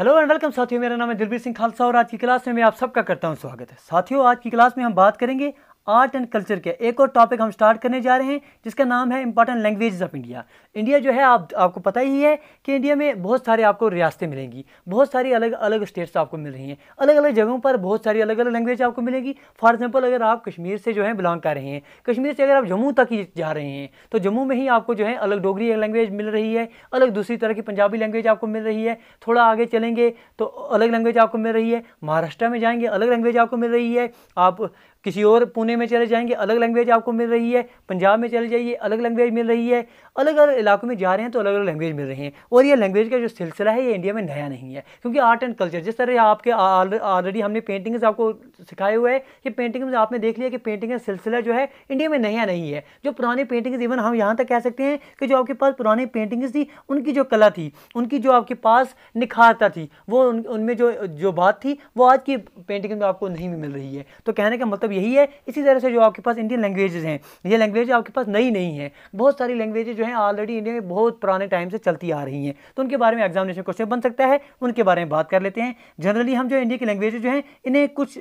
hello and welcome साथियों मेरा नाम है दिलबीर सिंह खालसा और आज की क्लास में मैं आप सबका करता हूं स्वागत है साथियों आज की क्लास में हम बात करेंगे आर्ट एंड कल्चर के एक और टॉपिक हम स्टार्ट करने जा रहे हैं जिसका नाम है important language of India India जो है आप आपको पता ही है कि इंडिया में बहुत सारे आपको रियासतें मिलेंगी बहुत सारी अलग अलग स्टेट्स आपको मिल रही हैं अलग अलग जगहों पर बहुत सारी अलग अलग लैंग्वेज आपको मिलेगी फॉर एग्जाम्पल अगर आप कश्मीर से जो है बिलोंग कर रहे हैं कश्मीर से अगर आप जम्मू तक ही जा रहे हैं तो जम्मू में ही आपको जो है अलग डोगरी लैंग्वेज मिल रही है अलग दूसरी तरह की पंजाबी लैंग्वेज आपको मिल रही है थोड़ा आगे चलेंगे तो अलग लैंग्वेज आपको मिल रही है महाराष्ट्र में जाएंगे अलग लैंग्वेज आपको मिल रही है आप किसी और पुणे में चले जाएंगे अलग लैंग्वेज आपको मिल रही है पंजाब में चले जाइए अलग लैंग्वेज मिल रही है अलग अलग इलाकों में जा रहे हैं तो अलग अलग लैंग्वेज मिल रही है और ये लैंग्वेज का जो सिलसिला है ये इंडिया में नया नहीं है क्योंकि आर्ट एंड कल्चर जिस तरह आपके ऑलरेडी हमने पेंटिंग्स आपको सिखाए हुए हैं ये में आपने देख लिया कि पेंटिंग का सिलसिला जो है इंडिया में नया नहीं है जो पुरानी पेंटिंग्स इवन हम यहाँ तक कह सकते हैं कि जो आपके पास पुरानी पेंटिंग्स थी उनकी जो कला थी उनकी जो आपके पास निखारता थी वो उनमें जो जो बात थी वो आज की पेंटिंग में आपको नहीं मिल रही है तो कहने का मतलब मतलब यही है इसी तरह से जो आपके पास इंडियन लैंग्वेजेज़ हैं ये लैंग्वेज आपके पास नई नहीं है बहुत सारी लैंग्वेजेज जो हैं ऑलरेडी इंडिया में बहुत पुराने टाइम से चलती आ रही हैं तो उनके बारे में एग्जामिनेशन क्वेश्चन बन सकता है उनके बारे में बात कर लेते हैं जनरली हम जो इंडिया की लैंग्वेजेज जो हैं इन्हें कुछ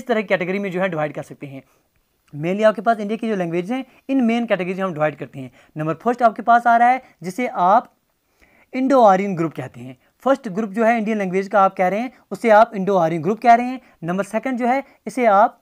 इस तरह की कैटेगरी में जो है डिवाइड कर सकते हैं मेनली आपके पास इंडिया की जो लैंग्वेज हैं इन मेन कैटेगरीज हम डिवाइड करते हैं नंबर फर्स्ट आपके पास आ रहा है जिसे आप इंडो आर्यन ग्रुप कहते हैं फर्स्ट ग्रुप जो है इंडियन लैंग्वेज का आप कह रहे हैं उसे आप इंडो आर्यन ग्रुप कह रहे हैं नंबर सेकंड जो है इसे आप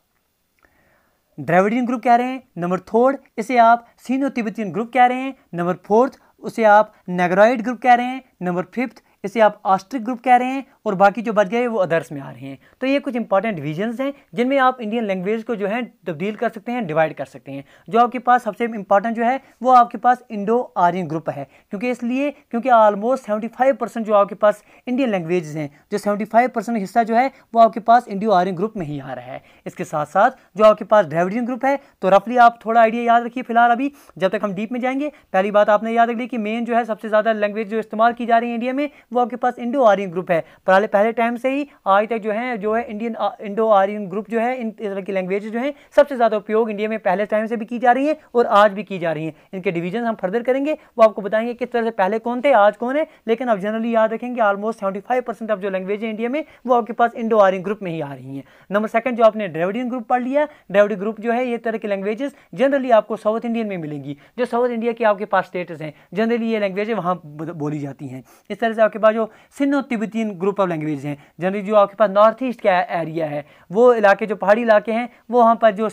द्रविडियन ग्रुप कह रहे हैं नंबर थर्ड इसे आप सीनो तिब्बतियन ग्रुप कह रहे हैं नंबर फोर्थ उसे आप नेग्रॉइड ग्रुप कह रहे हैं नंबर फिफ्थ इसे आप आस्ट्रिक ग्रुप कह रहे हैं और बाकी जो बच गए वो अदर्स में आ रहे हैं तो ये कुछ इंपॉर्टेंट डिवीजन्स हैं जिनमें आप इंडियन लैंग्वेज को जो है तब्दील कर सकते हैं डिवाइड कर सकते हैं जो आपके पास सबसे इंपॉर्टेंट जो है वो आपके पास इंडो आर्यन ग्रुप है क्योंकि इसलिए क्योंकि ऑलमोस्ट सेवेंटी फाइव परसेंट जो आपके पास इंडियन लैंग्वेज हैं जो सेवेंटी फाइव परसेंट हिस्सा जो है वो आपके पास इंडो आर्यन ग्रुप में ही आ रहा है इसके साथ साथ जो आपके पास ड्रेविडियन ग्रुप है तो रफली आप थोड़ा आइडिया याद रखिए फिलहाल अभी जब तक हम डीप में जाएंगे पहली बात आपने याद रख ली कि मेन जो है सबसे ज़्यादा लैंग्वेज जो इस्तेमाल की जा रही है इंडिया में वो आपके पास इंडो आर्यन ग्रुप है पहले पहले टाइम से ही आज तक जो है जो है इंडियन इंडो आर्यन ग्रुप जो है इन तरह की लैंग्वेज जो है सबसे ज़्यादा उपयोग इंडिया में पहले टाइम से भी की जा रही है और आज भी की जा रही है इनके डिवीजन हम फर्दर करेंगे वो आपको बताएंगे किस तरह से पहले कौन थे आज कौन है लेकिन आप जनरली याद रखेंगे almost seventy five percent of जो लैंग्वेज है इंडिया में वो आपके पास इंडो आर्यन ग्रुप में ही आ रही है नंबर सेकंड जो आपने ड्रेविडियन ग्रुप पढ़ लिया ड्रेविडियन ग्रुप जो है ये तरह की लैंग्वेजेस जनरली आपको साउथ इंडियन में मिलेंगी जो साउथ इंडिया के आपके पास स्टेटस हैं जनरली ये लैंग्वेज वहाँ बोली जाती हैं इस तरह से आपके आपके पास जो Sino Tibetan group of language हैं जनरली जो आपके पास नॉर्थ ईस्ट का एरिया है वो इलाके जो पहाड़ी इलाके हैं वो वहाँ पर जो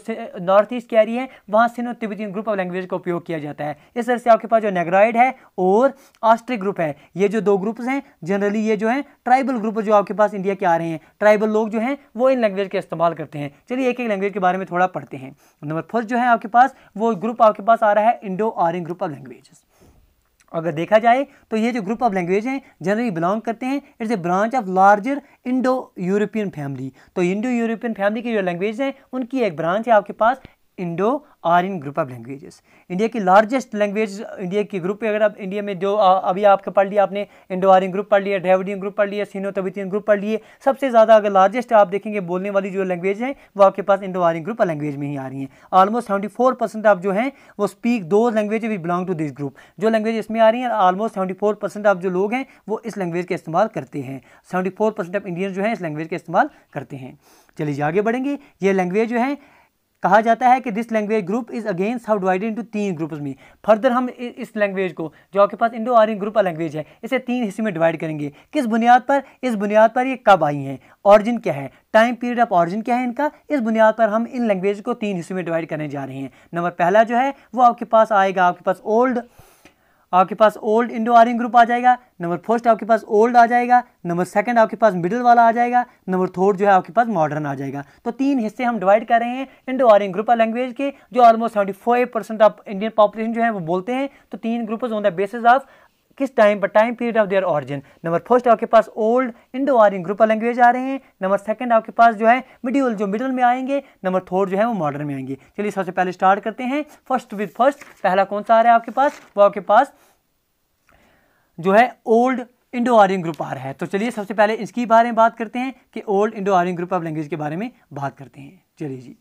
नॉर्थ ईस्ट के एरिया है वहाँ Sino Tibetan group of language का उपयोग किया जाता है इस तरह से आपके पास जो नेग्राइड है और ऑस्ट्रिक ग्रुप है ये जो दो ग्रुप्स हैं जनरली ये जो है ट्राइबल ग्रुप जो आपके पास इंडिया के आ रहे हैं ट्राइबल लोग जो हैं वो इन लैंग्वेज का इस्तेमाल करते हैं चलिए एक एक लैंग्वेज के बारे में थोड़ा पढ़ते हैं नंबर फर्स्ट जो है आपके पास वो ग्रुप आपके पास आ रहा है Indo Aryan group of languages अगर देखा जाए तो ये जो ग्रुप ऑफ लैंग्वेज हैं जनरली बिलोंग करते हैं it's a branch of larger Indo European family तो इंडो यूरोपियन फैमिली की जो लैंग्वेज हैं उनकी एक ब्रांच है आपके पास Indo Aryan group of languages India की लार्जेस्ट लैंग्वेज इंडिया की ग्रुप अगर आप इंडिया में जो अभी आपके पढ़ लिया आपने इंडो आर्यन ग्रुप पढ़ लिया ड्रेविडियन ग्रुप पढ़ लिया सीनो तबितियन ग्रुप पढ़ लिए सबसे ज़्यादा अगर लार्जेस्ट आप देखेंगे बोलने वाली जो लैंग्वेज है वो आपके पास इंडो आर्यन ग्रुप लैंग्वेज में ही आ रही हैं ऑलमोस्ट सेवेंटी फोर परसेंट आप जो हैं वो स्पीक दो language which belong to this group जो लैंग्वेज इसमें आ रही है आलमोस्ट सेवेंटी फोर परसेंट आप जो लोग हैं वो इस लैंग्वेज का इस्तेमाल करते हैं seventy four percent of Indian जो है इस लैंग्वेज का इस्तेमाल करते हैं चलिए आगे बढ़ेंगे ये लैंग्वेज जो है कहा जाता है कि this language group is again how divided into तीन ग्रुप्स में फर्दर हम इस लैंग्वेज को जो आपके पास इंडो आर्यन ग्रुप लैंग्वेज है इसे तीन हिस्से में डिवाइड करेंगे किस बुनियाद पर इस बुनियाद पर ये कब आई हैं ऑरिजिन क्या है टाइम पीरियड ऑफ ऑरिजिन क्या है इनका इस बुनियाद पर हम इन लैंग्वेज को तीन हिस्से में डिवाइड करने जा रहे हैं नंबर पहला जो है वो आपके पास आएगा आपके पास ओल्ड आपके पास ओल्ड इंडो आर्यन ग्रुप आ जाएगा नंबर फर्स्ट आपके पास ओल्ड आ जाएगा नंबर सेकंड आपके पास मिडिल वाला आ जाएगा नंबर थर्ड जो है आपके पास मॉडर्न आ जाएगा तो तीन हिस्से हम डिवाइड कर रहे हैं Indo Aryan group of language के जो almost seventy five percent of Indian population जो है वो बोलते हैं तो तीन group on the basis of किस टाइम पर time period of their origin number first आपके पास old Indo Aryan group of language आ रहे हैं नंबर सेकंड आपके पास जो है मिडियल जो मिडल में आएंगे नंबर थर्ड जो है वो मॉडर्न में आएंगे चलिए सबसे पहले स्टार्ट करते हैं फर्स्ट विद फर्स्ट पहला कौन सा आ रहा है आपके पास वो आपके पास जो है ओल्ड इंडो आर्यन ग्रुप आ रहा है तो चलिए सबसे पहले इसके बारे में बात करते हैं कि old Indo Aryan group of language के बारे में बात करते हैं चलिए जी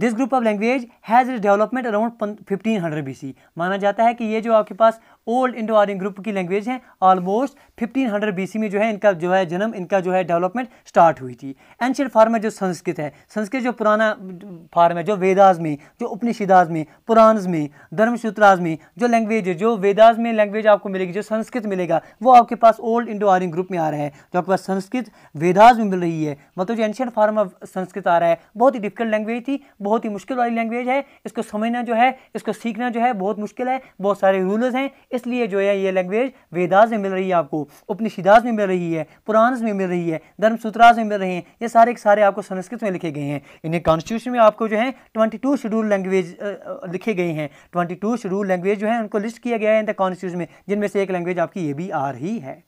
this group of language has development around fifteen hundred B C माना जाता है कि ये जो आपके पास ओल्ड इंडो आर्यन ग्रुप की लैंग्वेज हैं ऑलमोस्ट 1500 सी में जो है इनका जो है जन्म इनका जो है डेवलपमेंट स्टार्ट हुई थी एंशियट फार्म जो संस्कृत है संस्कृत जो पुराना फार्म है जो वेदाज में जो उपनिषदाज में पुराणस में धर्मसूत्राज में जो लैंग्वेज है जो वेदाज में लैंग्वेज आपको मिलेगी जो संस्कृत मिलेगा वो आपके पास ओल्ड इंडो आर्यन ग्रुप में आ रहा है जो आपके पास संस्कृत वेदाज में मिल रही है मतलब जो एंशियट फार्म ऑफ संस्कृत आ रहा है बहुत ही डिफिकल्ट लैंग्वेज थी बहुत ही मुश्किल वाली लैंग्वेज है इसको समझना जो है इसको सीखना जो है बहुत मुश्किल है बहुत सारे रूलर्स हैं इसलिए जो है ये लैंग्वेज वेदास में मिल रही है आपको उपनिषिदास में मिल रही है पुराण में मिल रही है धर्मसूत्रास में मिल रही हैं ये सारे के सारे आपको संस्कृत में लिखे गए हैं इन्हें कॉन्स्टिट्यूशन में आपको जो है ट्वेंटी टू शेड्यूल लैंग्वेज लिखे गए हैं ट्वेंटी टू शेड्यूल लैंग्वेज जो है उनको लिस्ट किया गया है इन द कॉन्स्टिट्यूशन में जिनमें से एक लैंग्वेज आपकी ये भी आ रही है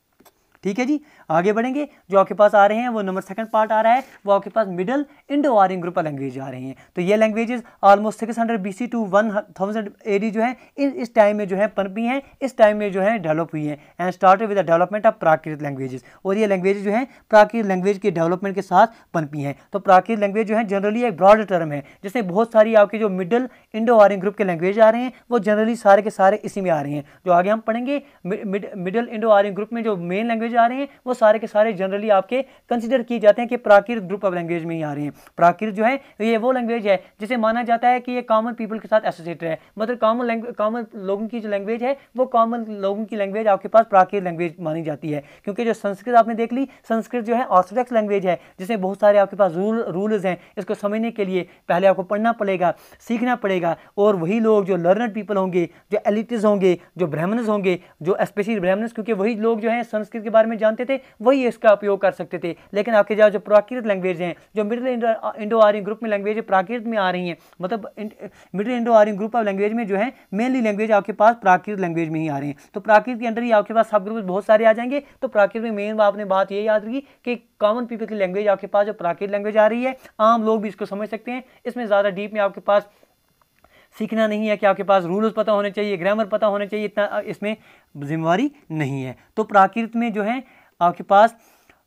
ठीक है जी आगे बढ़ेंगे जो आपके पास आ रहे हैं वो नंबर सेकंड पार्ट आ रहा है वो आपके पास middle Indo Aryan group of language आ रही हैं तो ये languages almost six hundred B C to one thousand AD जो है इस टाइम में जो है पनपी हैं इस टाइम में जो है डेवलप हुई हैं and start with the development of Prakrit languages और ये लैंग्वेज जो है प्राकृत लैंग्वेज के डेवलपमेंट के साथ पनपी हैं तो प्राकृत लैंग्वेज जो है जनरली एक ब्रॉड टर्म है जैसे बहुत सारी आपके जो मिडल इंडो आर्यन ग्रुप के लैंग्वेज आ रहे हैं वो जनरली सारे के सारे इसी में आ रहे हैं जो आगे हम पढ़ेंगे मिडिल इंडो आर्यन ग्रुप में जो मेन लैंग्वेज जा रहे हैं वो सारे के सारे जनरली आपके कंसिडर किए जाते हैं कि प्राकृत ग्रुप ऑफ लैंग्वेज में ही आ रहे हैं प्राकृत जो है ये वो लैंग्वेज है जिसे माना जाता है कि ये कॉमन पीपल के साथ एसोसिएटेड है मतलब कॉमन कॉमन लोगों की जो लैंग्वेज है वो कॉमन लोगों की लैंग्वेज आपके पास प्राकृत लैंग्वेज मानी जाती है क्योंकि जो संस्कृत आपने देख ली संस्कृत जो है ऑर्थोडॉक्स लैंग्वेज है जिसमें बहुत सारे आपके पास रूल रूल्स हैं इसको समझने के लिए पहले आपको पढ़ना पड़ेगा सीखना पड़ेगा और वही लोग जो लर्नड पीपल होंगे जो एलिटिज होंगे जो ब्राह्मण्स होंगे जो स्पेशली ब्राह्मण्स क्योंकि वही लोग जो हैं संस्कृत के बारे बारे में जानते थे वही इसका उपयोग कर सकते थे लेकिन आपके जो प्राकृत लैंग्वेज हैं जो मिडिल इंडो आर्यन ग्रुप में लैंग्वेज प्राकृत में आ रही हैं मतलब middle Indo Aryan group of language में जो है मेनली लैंग्वेज आपके पास प्राकृत लैंग्वेज में ही आ रही हैं तो प्राकृत के अंडर ही आपके पास सब ग्रुप बहुत सारे आ जाएंगे तो प्राकृत में मेन आपने बात ये याद रखी कि कॉमन पीपल की लैंग्वेज आपके पास जो प्राकृत लैंग्वेज आ रही है आम लोग भी इसको समझ सकते हैं इसमें ज़्यादा डीप में आपके पास सीखना नहीं है कि आपके पास रूल्स पता होने चाहिए ग्रामर पता होने चाहिए इतना इसमें जिम्मेवारी नहीं है तो प्राकृत में जो है आपके पास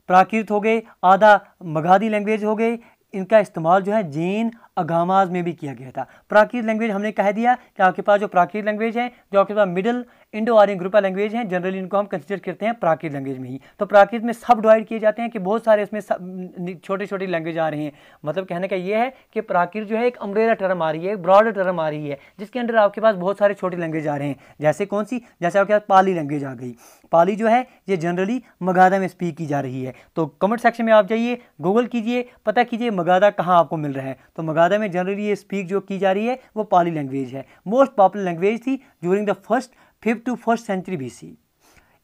प्राकृत हो गए आधा मगाधी लैंग्वेज हो गई इनका इस्तेमाल जो है जैन अगामाज में भी किया गया था प्राकृत लैंग्वेज हमने कह दिया कि आपके पास जो प्राकृत लैंग्वेज है जो आपके पास middle Indo Aryan group language हैं जनरली इनको हम कंसिडर करते हैं प्राकृत लैंग्वेज में ही तो प्राकृत में सब डिवाइड किए जाते हैं कि बहुत सारे इसमें छोटे छोटे लैंग्वेज आ रहे हैं मतलब कहने का ये है कि प्राकृत जो है एक अमरेला टर्म आ रही है एक ब्रॉड टर्म आ रही है जिसके अंडर आपके पास बहुत सारे छोटे लैंग्वेज आ रहे हैं जैसे कौन सी जैसे आपके पास पाली लैंग्वेज आ गई पाली जो है ये जनरली मगाधा में स्पीक की जा रही है तो कमेंट सेक्शन में आप जाइए गूगल कीजिए पता कीजिए मगाधा कहाँ आपको मिल रहा है तो मगाधा में जनरली ये स्पीक जो की जा रही है वो पाली लैंग्वेज है मोस्ट पॉपुलर लैंग्वेज थी during the first fifth to first century BC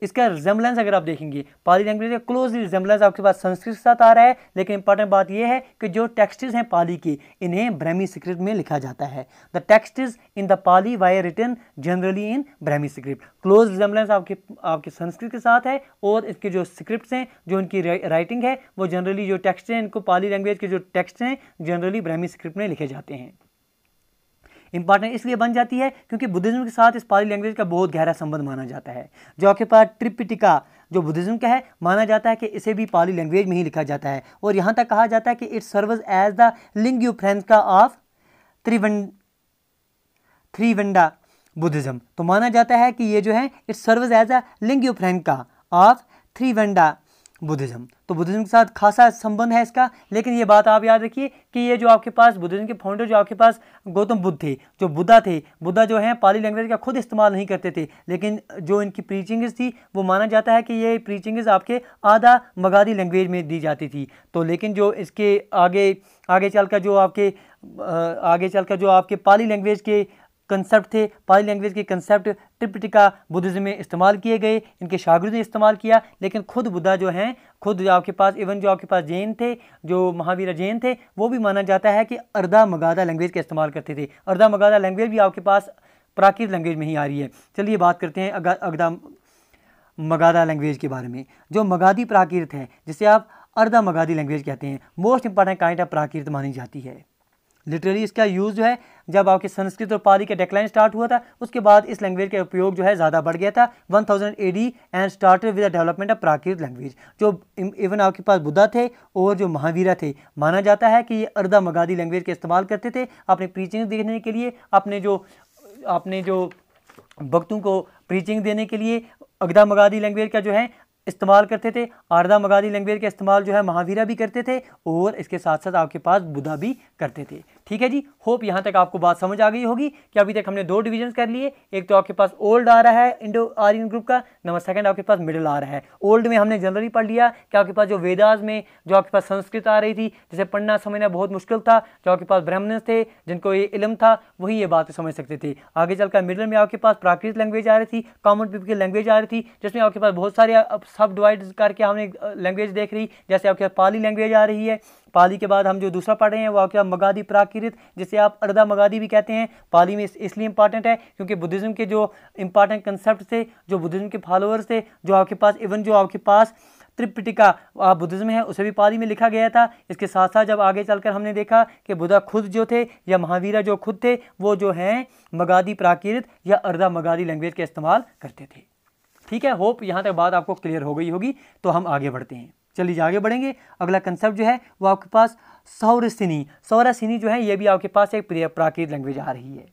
इसका रिजेम्बलेंस अगर आप देखेंगे पाली लैंग्वेज का क्लोज रिजेम्बलेंस आपके पास संस्कृत के साथ आ रहा है लेकिन इंपॉर्टेंट बात यह है कि जो टेक्स्ट हैं पाली के इन्हें ब्रह्मी स्क्रिप्ट में लिखा जाता है the texts in the Pali were written generally in Brahmi script close resemblance आपके आपके संस्कृत के साथ है और इसके जो स्क्रिप्ट हैं जो इनकी राइटिंग है वो जनरली जो टेक्स्ट हैं इनको पाली लैंग्वेज के जो टेक्स्ट हैं जनरली ब्रह्मी स्क्रिप्ट में लिखे जाते हैं इंपॉर्टेंट इसलिए बन जाती है क्योंकि बुद्धिज्म के साथ इस पाली लैंग्वेज का बहुत गहरा संबंध माना जाता है जो आपके पास ट्रिपिटिका जो बुद्धिज्म का है माना जाता है कि इसे भी पाली लैंग्वेज में ही लिखा जाता है और यहाँ तक कहा जाता है कि it serves as the lingua of Theravada Theravada Buddhism तो माना जाता है कि ये जो है it serves as a lingua of Theravada Buddhism तो बुद्धिज्म के साथ खासा संबंध है इसका लेकिन ये बात आप याद रखिए कि ये जो आपके पास बुद्धिज्म के फाउंडर जो आपके पास गौतम बुद्ध थे जो बुद्धा थे बुद्धा जो हैं पाली लैंग्वेज का खुद इस्तेमाल नहीं करते थे लेकिन जो इनकी प्रीचिंग्स थी वो माना जाता है कि ये प्रीचिंग्स आपके आधा मगाधी लैंग्वेज में दी जाती थी तो लेकिन जो इसके आगे आगे चल कर जो आपके आगे चल कर जो आपके पाली लैंग्वेज के कंसेप्ट थे पाली लैंग्वेज के कंसेप्ट ट्रिपिटिका बुद्धिज़्म में इस्तेमाल किए गए इनके शागिर्द ने इस्तेमाल किया लेकिन खुद बुद्धा जो हैं खुद जो आपके पास इवन जो आपके पास जैन थे जो महावीर जैन थे वो भी माना जाता है कि अर्धा मगादा लैंग्वेज का इस्तेमाल करते थे अर्धा मगादा लैंग्वेज भी आपके पास प्राकृत लैंग्वेज में ही आ रही है चलिए बात करते हैं अगधा अगदा मगादा लैंग्वेज के बारे में जो मगादी प्राकृत है जिसे आप अर्धा मगादी लैंग्वेज कहते हैं most important kind of Prakrit मानी जाती है लिटरेरी इसका यूज़ जो है जब आपके संस्कृत और पाली का डेक्लाइन स्टार्ट हुआ था उसके बाद इस लैंग्वेज का उपयोग जो है ज़्यादा बढ़ गया था 1000 thousand D and started with the development of Prakrit language जो इवन आपके पास बुद्धा थे और जो महावीरा थे माना जाता है कि ये अर्धा मगाधी लैंग्वेज का इस्तेमाल करते थे अपने प्रीचिंग देखने के लिए अपने जो अपने जो भक्तों को प्रीचिंग देने के लिए अर्धा मगाधी लैंग्वेज का जो है इस्तेमाल करते थे आर्धा मगाधी लैंग्वेज का इस्तेमाल जो है महावीरा भी करते थे और इसके साथ साथ आपके पास बुधा भी करते थे ठीक है जी होप यहाँ तक आपको बात समझ आ गई होगी कि अभी तक हमने दो डिवीजन कर लिए एक तो आपके पास ओल्ड आ रहा है इंडो आर्यन ग्रुप का नंबर सेकंड आपके पास मिडिल आ रहा है ओल्ड में हमने जनरली पढ़ लिया कि आपके पास जो वेदाज में जो आपके पास संस्कृत आ रही थी जिसे पढ़ना समझना बहुत मुश्किल था जो आपके पास ब्राह्मण थे जिनको ये इलम था वही ये बात समझ सकते थे आगे चलकर मिडिल में आपके पास प्राकृतिक लैंग्वेज आ रही थी कॉमन पीपल की लैंग्वेज आ रही थी जिसमें आपके पास बहुत सारे सब डिवाइड करके हमने लैंग्वेज देख रही जैसे आपके पास पाली लैंग्वेज आ रही है पाली के बाद हम जो दूसरा पढ़ रहे हैं वाक़ मगादी प्राकृत जिसे आप अर्धा मगादी भी कहते हैं पाली में इसलिए इंपॉर्टेंट है क्योंकि बुद्धिज़्म के जो इंपॉर्टेंट कंसेप्ट थे जो बुद्धिज़्म के फॉलोअर्स थे जो आपके पास इवन जो आपके पास त्रिपिटिका आप बुद्धिज़्म है उसे भी पाली में लिखा गया था इसके साथ साथ जब आगे चलकर हमने देखा कि बुद्धा खुद जो थे या महावीरा जो खुद थे वो जो हैं मगादी प्राकृत या अर्धा मगादी लैंग्वेज का इस्तेमाल करते थे ठीक है होप यहाँ तक बात आपको क्लियर हो गई होगी तो हम आगे बढ़ते हैं चलिए आगे बढ़ेंगे अगला कंसेप्ट जो है वो आपके पास सौर सिनी सौर सिनी जो है ये भी आपके पास एक प्राकृत लैंग्वेज आ रही है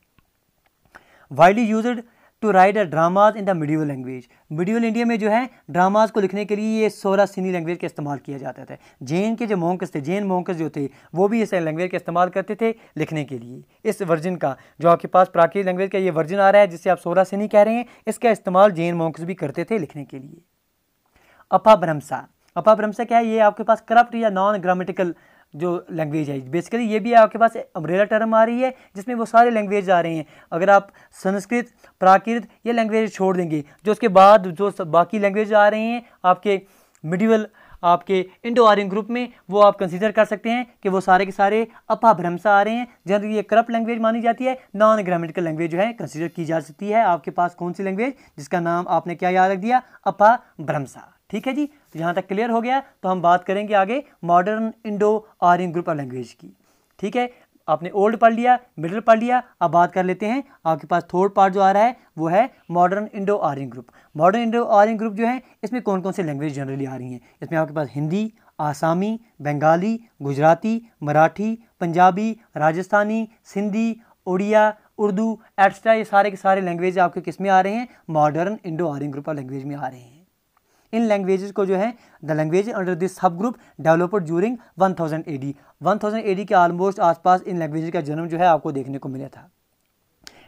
widely use to write a dramas in the medieval language medieval India में जो है ड्रामाज को लिखने के लिए ये सोरा सिनी लैंग्वेज का इस्तेमाल किया जाता था जैन के जो मोंकस थे जैन मोंकस जो थे वो भी इस लैंग्वेज का इस्तेमाल करते थे लिखने के लिए इस वर्जन का जो आपके पास प्राकृत लैंग्वेज का ये वर्जन आ रहा है जिसे आप सोरा सिनी कह रहे हैं इसका इस्तेमाल जैन मोंकस भी करते थे लिखने के लिए अपा ब्रह्मसार अपा से क्या है ये आपके पास करप्ट या नॉन ग्रामेटिकल जो लैंग्वेज है बेसिकली ये भी आपके पास अम्ब्रेला टर्म आ रही है जिसमें वो सारे लैंग्वेज आ रहे हैं अगर आप संस्कृत प्राकृत ये लैंग्वेज छोड़ देंगे जो उसके बाद जो बाकी लैंग्वेज आ रहे हैं आपके मिडिवल आपके इंडो आर्यन ग्रुप में वो आप कंसीडर कर सकते हैं कि वो सारे के सारे अपा भ्रमसा आ रहे हैं जनरली ये करप्ट लैंग्वेज मानी जाती है नॉन ग्रामेटिकल लैंग्वेज जो है कंसीडर की जा सकती है आपके पास कौन सी लैंग्वेज जिसका नाम आपने क्या याद रख दिया अपा ठीक है जी तो यहाँ तक क्लियर हो गया तो हम बात करेंगे आगे modern Indo Aryan group of language की ठीक है आपने ओल्ड पढ़ लिया मिडिल पढ़ लिया अब बात कर लेते हैं आपके पास थर्ड पार्ट जो आ रहा है वो है modern Indo Aryan group modern Indo Aryan group जो है इसमें कौन कौन से लैंग्वेज जनरली आ रही हैं इसमें आपके पास हिंदी आसामी बंगाली गुजराती मराठी पंजाबी राजस्थानी सिंधी उड़िया उर्दू एट्सट्रा ये सारे के सारे लैंग्वेज आपके किस में आ रहे हैं modern Indo Aryan group of language में आ रहे हैं इन लैंग्वेजेस को जो है the language under this sub group developed during 1000 AD 1000 AD के ऑलमोस्ट आसपास इन लैंग्वेज का जन्म जो है आपको देखने को मिला था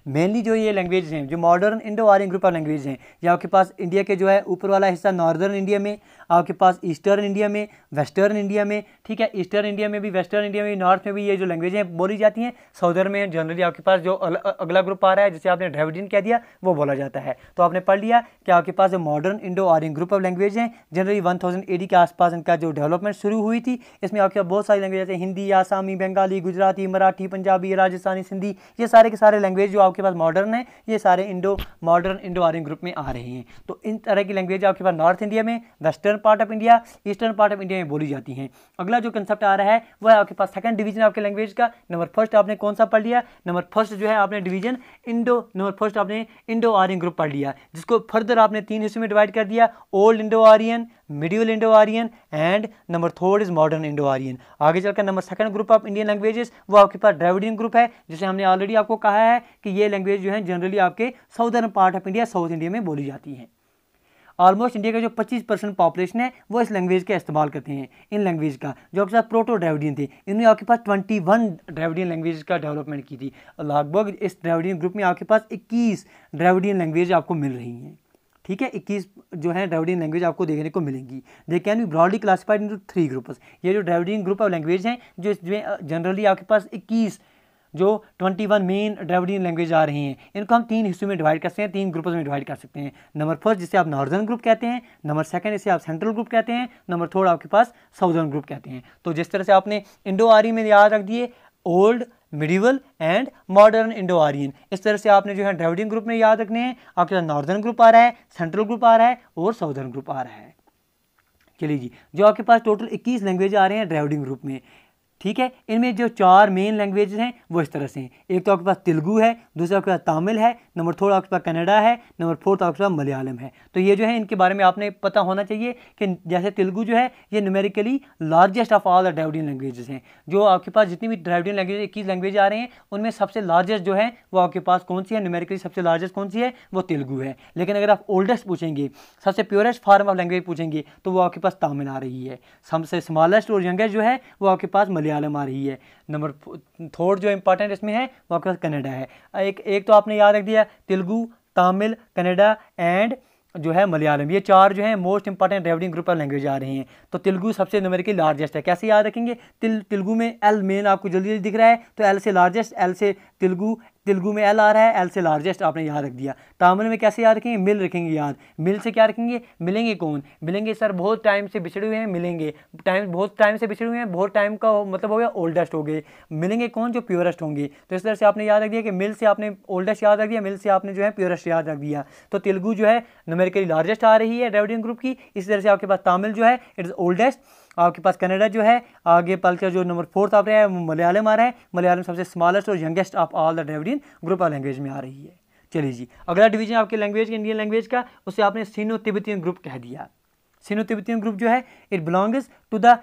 मेनली जो ये लैंग्वेज हैं जो modern Indo Aryan group of language हैं ये आपके पास इंडिया के जो है ऊपर वाला हिस्सा नॉर्दर्न इंडिया में आपके पास ईस्टर्न इंडिया में वेस्टर्न इंडिया में ठीक है ईस्टर्न इंडिया में भी वेस्टर्न इंडिया में नॉर्थ में भी ये जो लैंग्वेज हैं बोली जाती हैं साउदर्न में जनरली आपके पास जो अगला ग्रुप आ रहा है जिसे आपने ड्रेविडियन कह दिया वो बोला जाता है तो आपने पढ़ लिया कि आपके पास जो modern Indo Aryan group of language हैं जनरली वन थाउजेंड के आसपास इनका जो डेवलपमेंट शुरू हुई थी इसमें आपके पास बहुत सारी लैंग्वेज हैं हिंदी आसामी बंगाली गुजराती मराठी पंजाबी राजस्थानी सिंधी ये सारे के सारे लैंग्वेज जो आप आपके पास मॉडर्न है ये सारे Indo modern Indo Aryan group में आ रहे हैं तो इन तरह की लैंग्वेज आपके पास नॉर्थ इंडिया में western part of India eastern part of India में बोली जाती हैं अगला जो कंसेप्ट आ रहा है वह है आपके पास सेकंड डिवीजन आपके लैंग्वेज का नंबर फर्स्ट आपने कौन सा पढ़ लिया नंबर फर्स्ट जो है आपने डिवीजन इंडो नंबर फर्स्ट आपने इंडो आर्यन ग्रुप पढ़ लिया जिसको फर्दर आपने तीन हिस्सों में डिवाइड कर दिया old Indo Aryan medieval Indo Aryan and number third is modern Indo Aryan आगे चलकर number second group of Indian languages वो आपके पास ड्राविडियन ग्रुप है जिसे हमने ऑलरेडी आपको कहा है कि ये लैंग्वेज जो है जनरली आपके southern part of India south India में बोली जाती है ऑलमोस्ट इंडिया का जो 25 परसेंट पॉपुलेशन है वो इस लैंग्वेज का इस्तेमाल करते हैं इन लैंग्वेज का जो आपके साथ प्रोटो ड्राविडियन थे इन्होंने आपके पास 21 ड्राविडियन लैंग्वेज का डेवलपमेंट की थी लगभग इस ड्राविडियन ग्रुप में आपके पास 21 ड्राविडियन लैंग्वेज आपको मिल रही हैं ठीक है इक्कीस जो है ड्राविडियन लैंग्वेज आपको देखने को मिलेंगी they can be broadly classified into three groups ये जो ड्राविडियन ग्रुप ऑफ लैंग्वेज हैं जो इसमें जनरली आपके पास इक्कीस जो 21 मेन ड्राविडियन लैंग्वेज आ रही हैं इनको हम तीन हिस्सों में डिवाइड कर सकते हैं तीन ग्रुप्स में डिवाइड कर सकते हैं नंबर फर्स्ट जिसे आप नॉर्दर्न ग्रुप कहते हैं नंबर सेकंड इसे आप सेंट्रल ग्रुप कहते हैं नंबर थर्ड आपके पास साउदर्न ग्रुप कहते हैं तो जिस तरह से आपने इंडो आरी में याद रख दिए old medieval and modern Indo Aryan इस तरह से आपने जो है ड्रेविडियन ग्रुप में याद रखने हैं आपके पास नॉर्दर्न ग्रुप आ रहा है सेंट्रल ग्रुप आ रहा है और साउदर्न ग्रुप आ रहा है चलिए जी जो आपके पास टोटल 21 लैंग्वेज आ रहे हैं ड्राइविंग ग्रुप में ठीक है इनमें जो चार मेन लैंग्वेज हैं वो इस तरह से हैं एक तो आपके पास तेलुगू है दूसरा आपके पास तमिल है नंबर थर्ड आपके पास कनाडा है नंबर फोर्थ तो आपके पास मलयालम है तो ये जो है इनके बारे में आपने पता होना चाहिए कि जैसे तेलुगू जो है ये numerically largest of all the Dravidian languages हैं जो आपके पास जितनी भी ड्राइवडियन लैंग्वेज इक्कीस लैंग्वेज आ रहे हैं उनमें सबसे लार्जेस्ट जो है वो आपके पास कौन सी है न्यूमेरिकली सबसे लार्जेस्ट कौन सी है वो तेलुगू है लेकिन अगर आप ओल्डेस्ट पूछेंगे सबसे प्योरेस्ट फार्म ऑफ लैंग्वेज पूछेंगे तो वो आपके पास तमिल आ रही है सबसे स्मॉलेस्ट और यंगेस्ट जो है वो आपके पास मलयालम मलयालम आ रही है नंबर थर्ड जो इंपॉर्टेंट इसमें है वो आपके पास कनाडा है एक एक तो आपने याद रख दिया तेलुगू तमिल कनाडा एंड जो है मलयालम ये चार जो है most important remaining group of language आ रही हैं तो तेलुगू सबसे नंबर की लार्जेस्ट है कैसे याद रखेंगे तिल तेलुगू में एल मेन आपको जल्दी जल्दी दिख रहा है तो एल से लार्जेस्ट एल से तेलुगू तेलुगु में एल आ रहा है एल से लार्जेस्ट आपने याद रख दिया तमिल में कैसे याद रखेंगे मिल रखेंगे याद मिल से क्या रखेंगे मिलेंगे कौन मिलेंगे सर बहुत टाइम से बिछड़े हुए हैं मिलेंगे टाइम बहुत टाइम से बिछड़े हुए हैं बहुत टाइम का मतलब हो गया ओल्डेस्ट हो गए मिलेंगे कौन जो प्योरेस्ट होंगे तो इस तरह से आपने याद रख दिया कि मिल से आपने ओल्डेस्ट याद रख दिया मिल से आपने जो है प्योरेस्ट याद रख दिया तो तेलुगु जो है नमेरिकली लार्जेस्ट आ रही है ड्राइविंग ग्रुप की इस तरह से आपके पास तमिल जो है इट इज़ ओल्डेस्ट आपके पास कनाडा जो है आगे पल जो नंबर फोर्थ तो आप हैं वो मलयालम आ रहा है मलयालम सबसे स्मॉलेस्ट और youngest of all the Dravidian group of language में आ रही है चलिए जी अगला डिवीजन आपके लैंग्वेज का इंडियन लैंग्वेज का उसे आपने सीनो तिब्बतियन ग्रुप कह दिया सीनो तिब्बतियन ग्रुप जो है it belongs to the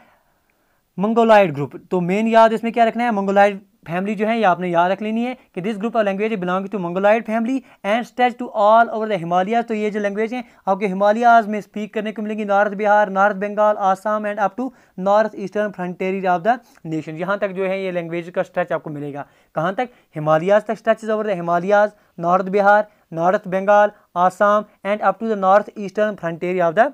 Mongoloid group तो मेन याद इसमें क्या रखना है मंगोलाइड फैमिली जो है ये आपने याद रख लेनी है कि this group of language belong to Mongoloid family and stretch to all over the Himalayas तो ये जो लैंग्वेज हैं आपके हिमालयाज में स्पीक करने को मिलेंगी north Bihar north Bengal Assam and up to north eastern frontiers of the nation यहाँ तक जो है ये लैंग्वेज का स्ट्रेच आपको मिलेगा कहाँ तक हिमालयाज तक stretch over the Himalayas north Bihar north Bengal Assam and up to the north eastern frontiers of the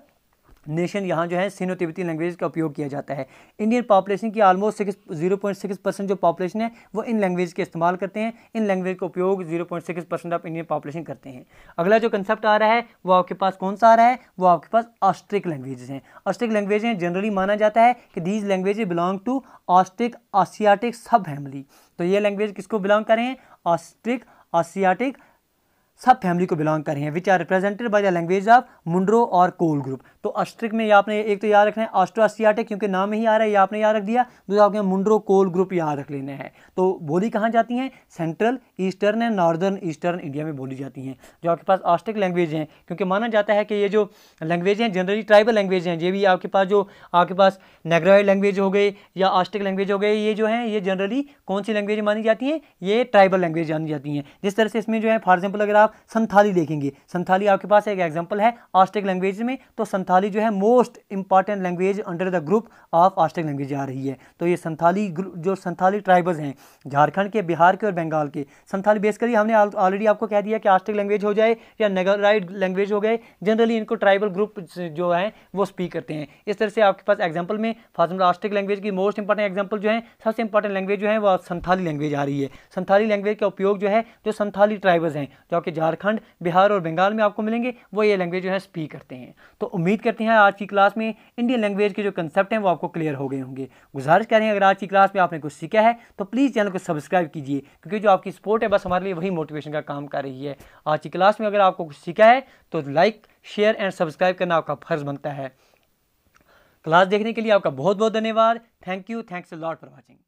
nation यहाँ जो है सिनो तिब्बती लैंग्वेज का उपयोग किया जाता है इंडियन पॉपुलेशन की almost six zero point six percent जो पॉपुलेशन है वो इन लैंग्वेज के इस्तेमाल करते हैं इन लैंग्वेज का उपयोग zero point six percent of Indian population करते हैं अगला जो कंसेप्ट आ रहा है वो आपके पास कौन सा आ रहा है वो आपके पास ऑस्ट्रिक लैंग्वेज हैं ऑस्ट्रिक लैंग्वेज हैं जनरली माना जाता है कि these language belong to Austric Asiatic sub family तो ये लैंग्वेज किसको बिलोंग करें ऑस्ट्रिक आसियाटिक सब फैमिली को बिलोंग कर रहे हैं which are represented by the language of Munda और कोल ग्रुप तो अस्ट्रिक में आपने एक तो याद रखना है ऑस्ट्रोआसियाटिक क्योंकि नाम ही आ रहा है ये आपने याद रख दिया दूसरा आपके मुंड्रो कोल ग्रुप याद रख लेना है तो बोली कहाँ जाती हैं central eastern and northern eastern India में बोली जाती हैं जो आपके पास ऑस्ट्रिक लैंग्वेज हैं क्योंकि माना जाता है कि ये जो लैंग्वेज हैं जनरली ट्राइबल लैंग्वेज हैं ये भी आपके पास जो आपके पास नेग्रोइड लैंग्वेज हो गई या ऑस्ट्रिक लैंग्वेज हो गई ये जो है ये जनरली कौन सी लैंग्वेज मानी जाती हैं ये ट्राइबल लैंग्वेज मानी जाती हैं जिस तरह से इसमें जो है फॉर एग्जाम्पल अगर आप आप संथाली देखेंगे संथाली आपके पास एक एग्जाम्पल है आस्टेक लैंग्वेज में तो संथाली जो है most important language under the group of Austric language आ रही है तो ये संथाली जो संथाली ट्राइबल्स हैं झारखंड के बिहार के और बंगाल के संथाली बेसिकली हमने ऑलरेडी आपको कह दिया कि आस्टेक लैंग्वेज हो जाए या नगराइड लैंग्वेज हो गए जनरली इनको ट्राइबल ग्रुप जो है वो स्पीक करते हैं इस तरह से आपके पास एग्जाम्पल में फार्मूल आस्टेक लैंग्वेज की मोस्ट इंपॉर्टेंट एग्जाम्पल जो है सबसे इंपॉर्टेंट लैंग्वेज जो है वो संथाली लैंग्वेज आ रही है संथाली लैंग्वेज का उपयोग जो है जो संथाली ट्राइबल्स हैं जो कि झारखंड बिहार और बंगाल में आपको मिलेंगे वो ये लैंग्वेज जो है स्पीक करते हैं तो उम्मीद करते हैं आज की क्लास में इंडियन लैंग्वेज के जो कंसेप्ट हैं वो आपको क्लियर हो गए होंगे गुजारिश करें अगर आज की क्लास में आपने कुछ सीखा है तो प्लीज़ चैनल को सब्सक्राइब कीजिए क्योंकि जो आपकी सपोर्ट है बस हमारे लिए वही मोटिवेशन का काम कर रही है आज की क्लास में अगर आपको कुछ सीखा है तो लाइक शेयर एंड सब्सक्राइब करना आपका फर्ज बनता है क्लास देखने के लिए आपका बहुत बहुत धन्यवाद thank you thanks lot for watching